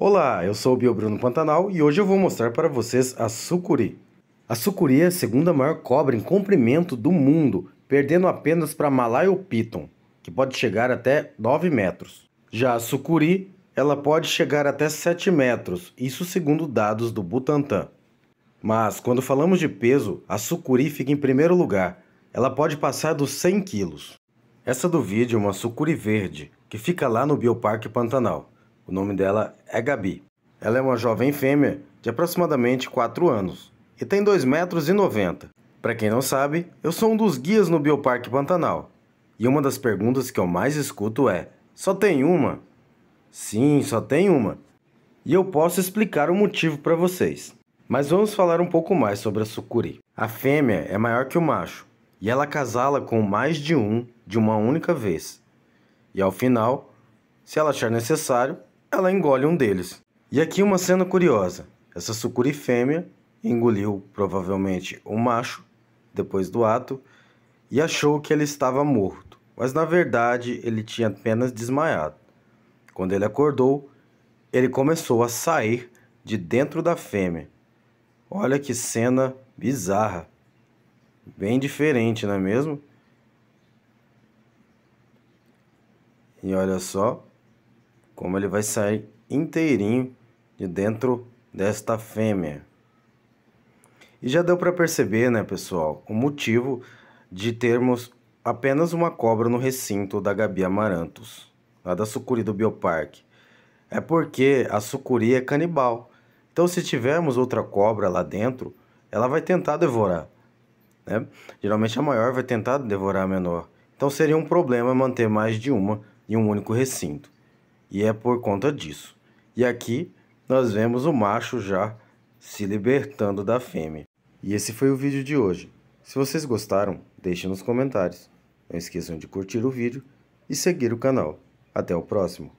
Olá, eu sou o Bio Bruno Pantanal e hoje eu vou mostrar para vocês a sucuri. A sucuri é a segunda maior cobra em comprimento do mundo, perdendo apenas para Malayo Python, que pode chegar até 9 metros. Já a sucuri, ela pode chegar até 7 metros, isso segundo dados do Butantan. Mas quando falamos de peso, a sucuri fica em primeiro lugar. Ela pode passar dos 100 quilos. Essa do vídeo é uma sucuri verde, que fica lá no Bioparque Pantanal. O nome dela é Gabi. Ela é uma jovem fêmea de aproximadamente 4 anos e tem 2,90 metros. Para quem não sabe, eu sou um dos guias no Bioparque Pantanal. E uma das perguntas que eu mais escuto é: só tem uma? Sim, só tem uma. E eu posso explicar o motivo para vocês. Mas vamos falar um pouco mais sobre a sucuri. A fêmea é maior que o macho e ela casala com mais de um de uma única vez. E ao final, se ela achar necessário, ela engole um deles. E aqui uma cena curiosa. Essa sucuri fêmea engoliu provavelmente um macho depois do ato e achou que ele estava morto, mas na verdade ele tinha apenas desmaiado. Quando ele acordou, ele começou a sair de dentro da fêmea. Olha que cena bizarra. Bem diferente, não é mesmo? E olha só, como ele vai sair inteirinho de dentro desta fêmea. E já deu para perceber, né, pessoal, o motivo de termos apenas uma cobra no recinto da Gabi Amarantos, lá da sucuri do Bioparque. É porque a sucuri é canibal. Então, se tivermos outra cobra lá dentro, ela vai tentar devorar. Né? Geralmente a maior vai tentar devorar a menor. Então, seria um problema manter mais de uma em um único recinto. E é por conta disso. E aqui nós vemos o macho já se libertando da fêmea. E esse foi o vídeo de hoje. Se vocês gostaram, deixem nos comentários. Não esqueçam de curtir o vídeo e seguir o canal. Até o próximo!